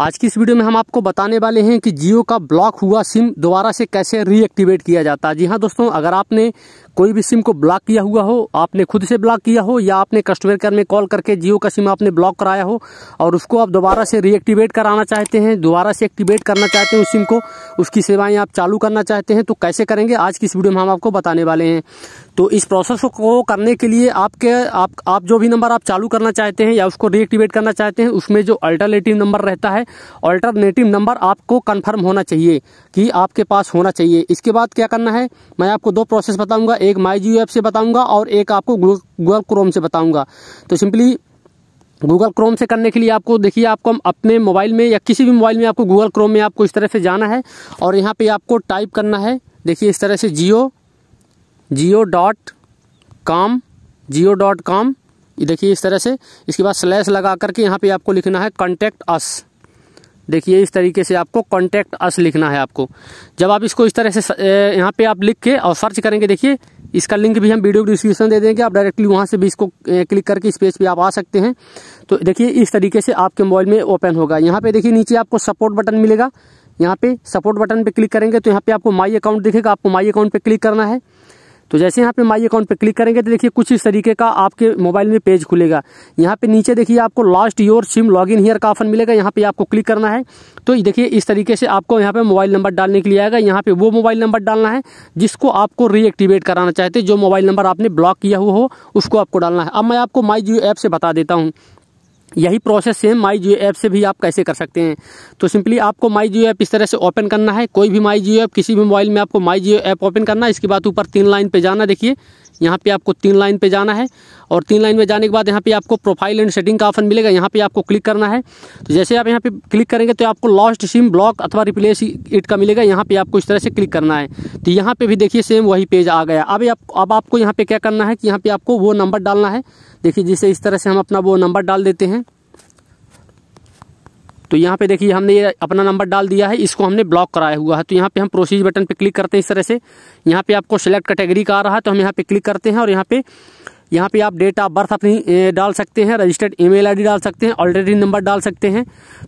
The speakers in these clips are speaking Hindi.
आज की इस वीडियो में हम आपको बताने वाले हैं कि जियो का ब्लॉक हुआ सिम दोबारा से कैसे रीएक्टिवेट किया जाता है जी हाँ दोस्तों अगर आपने कोई भी सिम को ब्लॉक किया हुआ हो आपने खुद से ब्लॉक किया हो या आपने कस्टमर केयर में कॉल करके जियो का सिम आपने ब्लॉक कराया हो और उसको आप दोबारा से रीएक्टिवेट कराना चाहते हैं दोबारा से एक्टिवेट करना चाहते हैं उस सिम को उसकी सेवाएँ आप चालू करना चाहते हैं तो कैसे करेंगे आज की इस वीडियो में हम आपको बताने वाले हैं तो इस प्रोसेस को करने के लिए आपके आप आप जो भी नंबर आप चालू करना चाहते हैं या उसको रीएक्टिवेट करना चाहते हैं उसमें जो अल्टरनेटिव नंबर रहता है है ऑल्टरनेटिव नंबर आपको कन्फर्म होना चाहिए कि आपके पास होना चाहिए इसके बाद क्या करना है मैं आपको दो प्रोसेस बताऊँगा एक माई जी ऐप से बताऊँगा और एक आपको गूगल क्रोम से बताऊँगा तो सिंपली गूगल क्रोम से करने के लिए आपको देखिए आपको अपने मोबाइल में या किसी भी मोबाइल में आपको गूगल क्रोम में आपको इस तरह से जाना है और यहाँ पे आपको टाइप करना है देखिए इस तरह से Jio Jio dot com Jio dot com देखिए इस तरह से इसके बाद स्लैश लगा करके यहाँ पे आपको लिखना है कॉन्टैक्ट अस देखिए इस तरीके से आपको कॉन्टैक्ट अस लिखना है आपको जब आप इसको इस तरह से यहाँ पे आप लिख के और सर्च करेंगे देखिए इसका लिंक भी हम वीडियो डिस्क्रिप्शन दे देंगे आप डायरेक्टली वहाँ से भी इसको क्लिक करके इस पेज पे आप आ सकते हैं तो देखिए इस तरीके से आपके मोबाइल में ओपन होगा यहाँ पे देखिए नीचे आपको सपोर्ट बटन मिलेगा यहाँ पे सपोर्ट बटन पे क्लिक करेंगे तो यहाँ पे आपको माई अकाउंट दिखेगा आपको माई अकाउंट पे क्लिक करना है तो जैसे यहाँ पे माई अकाउंट पे क्लिक करेंगे तो देखिए कुछ इस तरीके का आपके मोबाइल में पेज खुलेगा यहाँ पे नीचे देखिए आपको lost your SIM log in का ऑफन मिलेगा यहाँ पे आपको क्लिक करना है तो देखिए इस तरीके से आपको यहाँ पे मोबाइल नंबर डालने के लिए आएगा यहाँ पे वो मोबाइल नंबर डालना है जिसको आपको रीएक्टिवेट कराना चाहते जो मोबाइल नंबर आपने ब्लॉक किया हुआ हो उसको आपको डालना है अब मैं आपको माई जियो ऐप से बता देता हूँ यही process same my Jio app से भी आप कैसे कर सकते हैं तो सिंपली आपको माई जियो ऐप इस तरह से ओपन करना है कोई भी माई जियो ऐप किसी भी मोबाइल में आपको माई जियो ऐप ओपन करना है इसके बाद ऊपर तीन लाइन पे जाना देखिए यहाँ पे आपको तीन लाइन पे जाना है और तीन लाइन में जाने के बाद यहाँ पे आपको प्रोफाइल एंड सेटिंग का ऑप्शन मिलेगा यहाँ पे आपको क्लिक करना है तो जैसे आप यहाँ पे क्लिक करेंगे तो आपको लॉस्ट सिम ब्लॉक अथवा रिप्लेस इट का मिलेगा यहाँ पे आपको इस तरह से क्लिक करना है तो यहाँ पे भी देखिए सेम वही पेज आ गया अब आप अब आपको यहाँ पे क्या करना है कि यहाँ पे आपको वो नंबर डालना है देखिए जिसे इस तरह से हम अपना वो नंबर डाल देते हैं तो यहाँ पे देखिए हमने ये अपना नंबर डाल दिया है इसको हमने ब्लॉक कराया हुआ है तो यहाँ पे हम प्रोसीज बटन पे क्लिक करते हैं इस तरह से यहाँ पे आपको सेलेक्ट कैटेगरी का आ रहा है तो हम यहाँ पे क्लिक करते हैं और यहाँ पे यहाँ पे आप डेट ऑफ बर्थ अपनी डाल सकते हैं रजिस्टर्ड ईमेल आईडी डाल सकते हैं ऑलरेडी नंबर डाल सकते हैं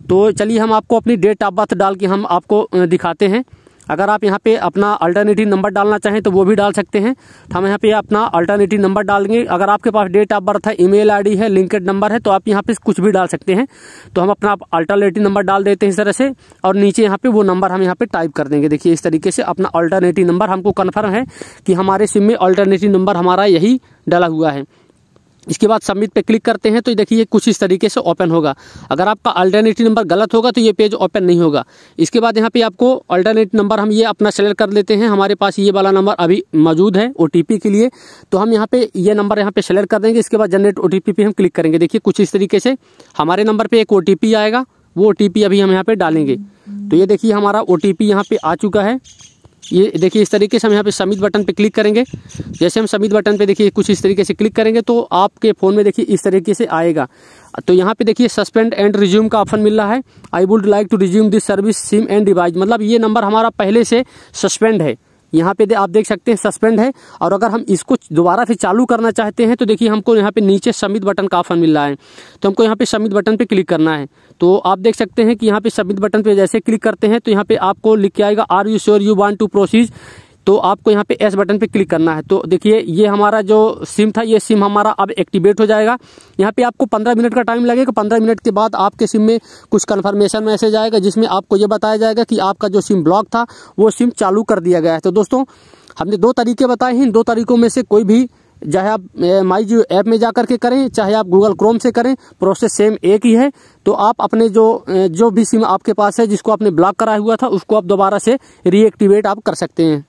तो चलिए हम आपको अपनी डेट ऑफ बर्थ डाल के हम आपको दिखाते हैं अगर आप यहाँ पे अपना अल्टरनेटिव नंबर डालना चाहें तो वो भी डाल सकते हैं तो हम यहाँ पे अपना अल्टरनेटिव नंबर डाल देंगे अगर आपके पास डेट ऑफ बर्थ है ईमेल आईडी है लिंकड नंबर है तो आप यहाँ पे कुछ भी डाल सकते हैं तो हम अपना अल्टरनेटिव नंबर डाल देते हैं इस तरह से और नीचे यहाँ पे वो नंबर हम यहाँ पे टाइप कर देंगे देखिए इस तरीके से अपना अल्टरनेटिव नंबर हमको कन्फर्म है कि हमारे सिम में अल्टरनेटिव नंबर हमारा यही डाला हुआ है इसके बाद सबमिट पे क्लिक करते हैं तो देखिए कुछ इस तरीके से ओपन होगा अगर आपका अल्टरनेटिव नंबर गलत होगा तो ये पेज ओपन नहीं होगा इसके बाद यहाँ पे आपको अल्टरनेट नंबर हम ये अपना सेलेक्ट कर लेते हैं हमारे पास ये वाला नंबर अभी मौजूद है ओ के लिए तो हम यहाँ पे ये नंबर यहाँ पे सेलेक्ट कर देंगे इसके बाद जनरेट ओ पे हम क्लिक करेंगे देखिए कुछ इस तरीके से हमारे नंबर पर एक ओ आएगा वो ओ अभी हम यहाँ पर डालेंगे तो ये देखिए हमारा ओ टी यहाँ पर आ चुका है ये देखिए इस तरीके से हम यहाँ पे सबमिट बटन पे क्लिक करेंगे जैसे हम सबमिट बटन पे देखिए कुछ इस तरीके से क्लिक करेंगे तो आपके फ़ोन में देखिए इस तरीके से आएगा तो यहाँ पे देखिए सस्पेंड एंड रिज्यूम का ऑप्शन मिल रहा है I would like to resume this service SIM and device मतलब ये नंबर हमारा पहले से सस्पेंड है यहाँ पे दे, आप देख सकते हैं सस्पेंड है और अगर हम इसको दोबारा से चालू करना चाहते हैं तो देखिए हमको यहाँ पे नीचे समित बटन का ऑप्शन मिल रहा है तो हमको यहाँ पे समित बटन पे क्लिक करना है तो आप देख सकते हैं कि यहाँ पे समित बटन पे जैसे क्लिक करते हैं तो यहाँ पे आपको लिख के आएगा are you sure you want to proceed तो आपको यहाँ पे एस बटन पे क्लिक करना है तो देखिए ये हमारा जो सिम था ये सिम हमारा अब एक्टिवेट हो जाएगा यहाँ पे आपको 15 मिनट का टाइम लगेगा 15 मिनट के बाद आपके सिम में कुछ कन्फर्मेशन मैसेज आएगा जिसमें आपको ये बताया जाएगा कि आपका जो सिम ब्लॉक था वो सिम चालू कर दिया गया है तो दोस्तों हमने दो तरीके बताए हैं दो तरीकों में से कोई भी चाहे आप माई जियो ऐप में जा कर के करें चाहे आप गूगल क्रोम से करें प्रोसेस सेम एक ही है तो आप अपने जो जो भी सिम आपके पास है जिसको आपने ब्लॉक कराया हुआ था उसको आप दोबारा से रीएक्टिवेट आप कर सकते हैं